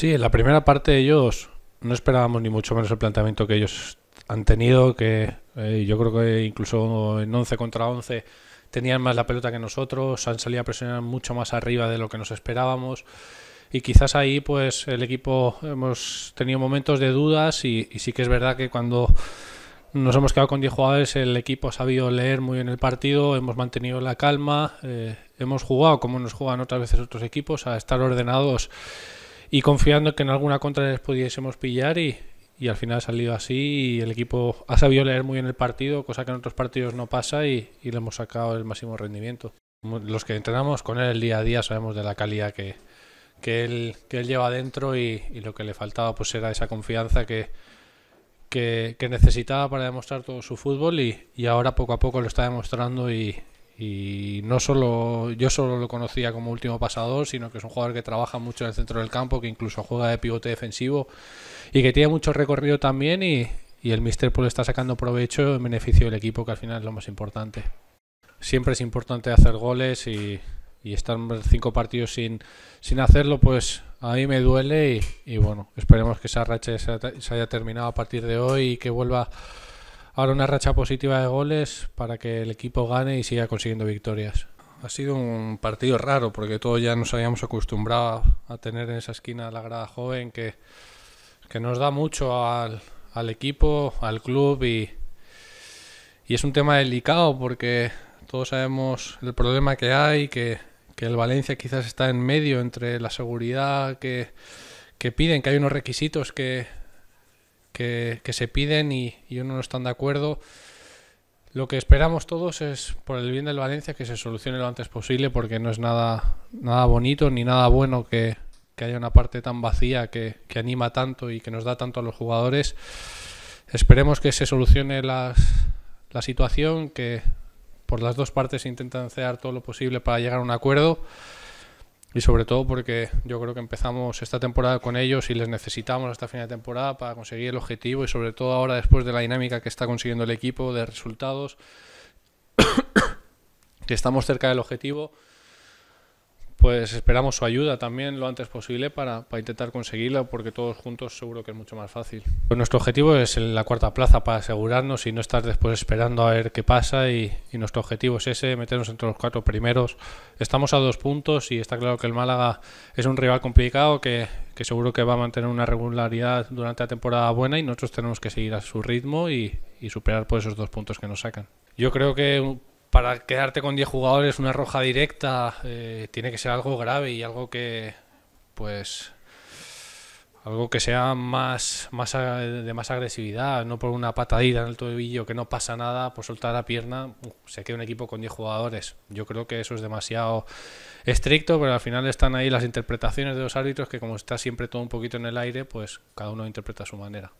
Sí, en la primera parte ellos no esperábamos ni mucho menos el planteamiento que ellos han tenido, que eh, yo creo que incluso en 11 contra 11 tenían más la pelota que nosotros, han salido a presionar mucho más arriba de lo que nos esperábamos y quizás ahí pues el equipo hemos tenido momentos de dudas y, sí que es verdad que cuando nos hemos quedado con diez jugadores el equipo ha sabido leer muy bien el partido, hemos mantenido la calma, eh, hemos jugado como nos juegan otras veces otros equipos, a estar ordenados y confiando que en alguna contra les pudiésemos pillar y, y al final ha salido así y el equipo ha sabido leer muy bien el partido, cosa que en otros partidos no pasa y, y le hemos sacado el máximo rendimiento. Los que entrenamos con él el día a día sabemos de la calidad que, que, él, que él lleva dentro y, y, lo que le faltaba pues era esa confianza que, que, que necesitaba para demostrar todo su fútbol y, y, ahora poco a poco lo está demostrando y, y no solo yo solo lo conocía como último pasador, sino que es un jugador que trabaja mucho en el centro del campo, que incluso juega de pivote defensivo y que tiene mucho recorrido también y, y el Mister Pool está sacando provecho en beneficio del equipo, que al final es lo más importante. Siempre es importante hacer goles y, y estar cinco partidos sin, sin hacerlo, pues a mí me duele y, bueno, esperemos que esa racha se haya terminado a partir de hoy y que vuelva una racha positiva de goles para que el equipo gane y siga consiguiendo victorias. Ha sido un partido raro porque todos ya nos habíamos acostumbrado a tener en esa esquina la grada joven que, que nos da mucho al, al equipo, al club y, y es un tema delicado porque todos sabemos el problema que hay, que, que, el Valencia quizás está en medio entre la seguridad que, que piden, que hay unos requisitos que que, se piden y, uno no están de acuerdo. Lo que esperamos todos es, por el bien del Valencia, que se solucione lo antes posible, porque no es nada, nada bonito ni nada bueno que, haya una parte tan vacía que, anima tanto y que nos da tanto a los jugadores. Esperemos que se solucione la situación, que por las dos partes intentan hacer todo lo posible para llegar a un acuerdo y sobre todo porque yo creo que empezamos esta temporada con ellos y les necesitamos hasta final de temporada para conseguir el objetivo y sobre todo ahora después de la dinámica que está consiguiendo el equipo de resultados que estamos cerca del objetivo pues esperamos su ayuda también lo antes posible para, intentar conseguirla, porque todos juntos seguro que es mucho más fácil. Pues nuestro objetivo es la cuarta plaza para asegurarnos y no estar después esperando a ver qué pasa y, nuestro objetivo es ese, meternos entre los cuatro primeros. Estamos a dos puntos y está claro que el Málaga es un rival complicado que, seguro que va a mantener una regularidad durante la temporada buena y nosotros tenemos que seguir a su ritmo y, y superar por esos dos puntos que nos sacan. Yo creo que para quedarte con 10 jugadores, una roja directa, eh, tiene que ser algo grave y algo que, pues, algo que sea más, más de más agresividad, no por una patadita en el tobillo que no pasa nada, por soltar la pierna, se queda un equipo con 10 jugadores. Yo creo que eso es demasiado estricto, pero al final están ahí las interpretaciones de los árbitros que como está siempre todo un poquito en el aire, pues cada uno interpreta a su manera.